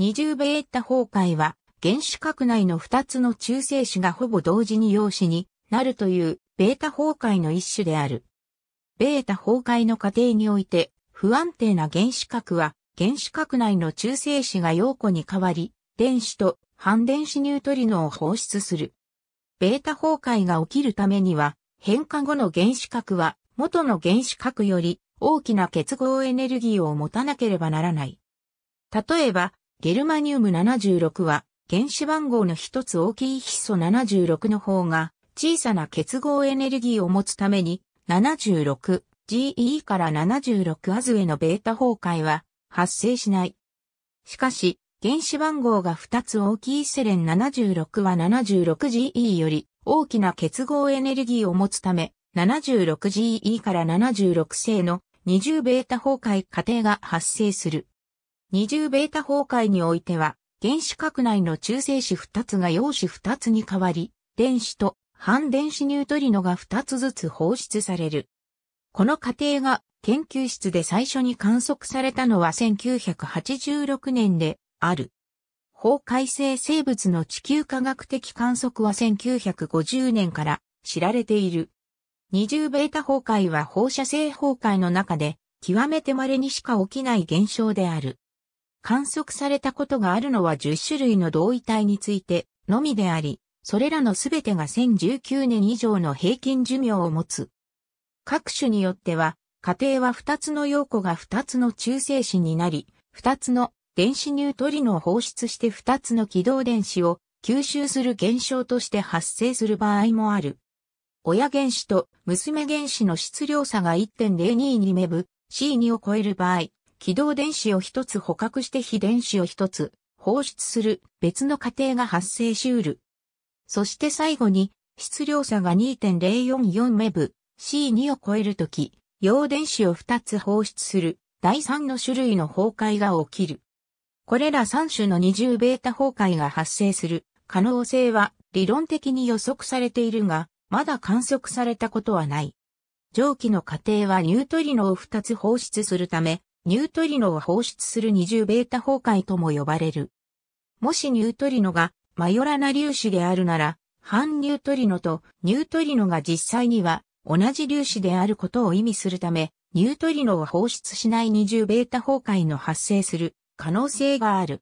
二重ベータ崩壊は、原子核内の二つの中性子がほぼ同時に陽子になるというベータ崩壊の一種である。ベータ崩壊の過程において、不安定な原子核は、原子核内の中性子が陽子に変わり、電子と反電子ニュートリノを放出する。ベータ崩壊が起きるためには、変化後の原子核は、元の原子核より大きな結合エネルギーを持たなければならない。例えば、ゲルマニウム76は原子番号の一つ大きいヒ素76の方が小さな結合エネルギーを持つために 76GE から 76AZ へのベータ崩壊は発生しない。しかし原子番号が2つ大きいセレン76は 76GE より大きな結合エネルギーを持つため 76GE から 76C の20ベータ崩壊過程が発生する。二重ベータ崩壊においては、原子核内の中性子2つが陽子2つに変わり、電子と反電子ニュートリノが2つずつ放出される。この過程が研究室で最初に観測されたのは1986年である。崩壊性生物の地球科学的観測は1950年から知られている。二重ベータ崩壊は放射性崩壊の中で極めて稀にしか起きない現象である。観測されたことがあるのは10種類の同位体についてのみであり、それらのすべてが1019年以上の平均寿命を持つ。各種によっては、家庭は2つの陽子が2つの中性子になり、2つの電子ニュートリノを放出して2つの軌道電子を吸収する現象として発生する場合もある。親原子と娘原子の質量差が1.02 2メブ C2 を超える場合、軌道電子を一つ捕獲して非電子を一つ放出する別の過程が発生しうる。そして最後に質量差が2.044メブ C2 を超えるとき、陽電子を二つ放出する第三の種類の崩壊が起きる。これら三種の二重ベータ崩壊が発生する可能性は理論的に予測されているが、まだ観測されたことはない。蒸気の過程はニュートリノを二つ放出するため、ニュートリノを放出する二重ベータ崩壊とも呼ばれる。もしニュートリノがマヨラな粒子であるなら、反ニュートリノとニュートリノが実際には同じ粒子であることを意味するため、ニュートリノを放出しない二重ベータ崩壊の発生する可能性がある。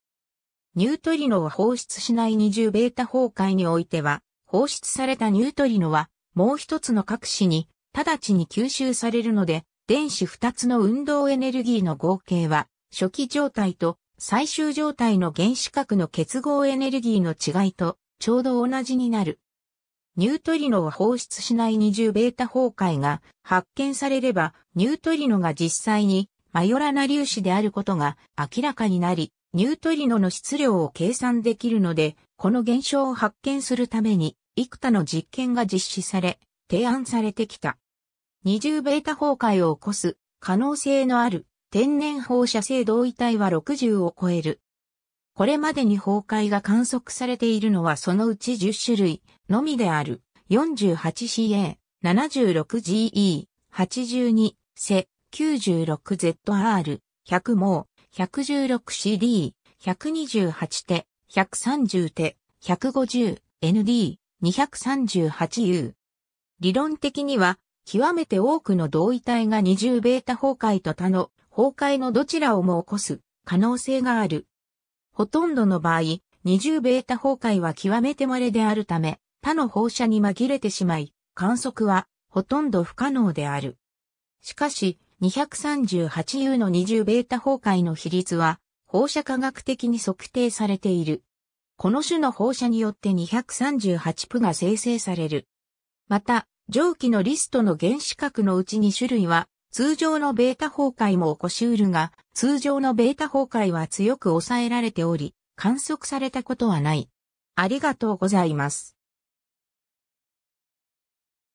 ニュートリノを放出しない二重ベータ崩壊においては、放出されたニュートリノはもう一つの核子に直ちに吸収されるので、電子2つの運動エネルギーの合計は、初期状態と最終状態の原子核の結合エネルギーの違いとちょうど同じになる。ニュートリノを放出しない二重ベータ崩壊が発見されれば、ニュートリノが実際にマヨラナ粒子であることが明らかになり、ニュートリノの質量を計算できるので、この現象を発見するために、幾多の実験が実施され、提案されてきた。二重ベータ崩壊を起こす可能性のある天然放射性同位体は60を超える。これまでに崩壊が観測されているのはそのうち10種類のみである 48CA、76GE、82、セ、96ZR、100 o 116CD、128手、130手、150ND、238U。理論的には極めて多くの同位体が二重ベータ崩壊と他の崩壊のどちらをも起こす可能性がある。ほとんどの場合、二重ベータ崩壊は極めて稀であるため、他の放射に紛れてしまい、観測はほとんど不可能である。しかし、238U の二重ベータ崩壊の比率は、放射科学的に測定されている。この種の放射によって238プが生成される。また、上記のリストの原子核のうち2種類は、通常のベータ崩壊も起こしうるが、通常のベータ崩壊は強く抑えられており、観測されたことはない。ありがとうございます。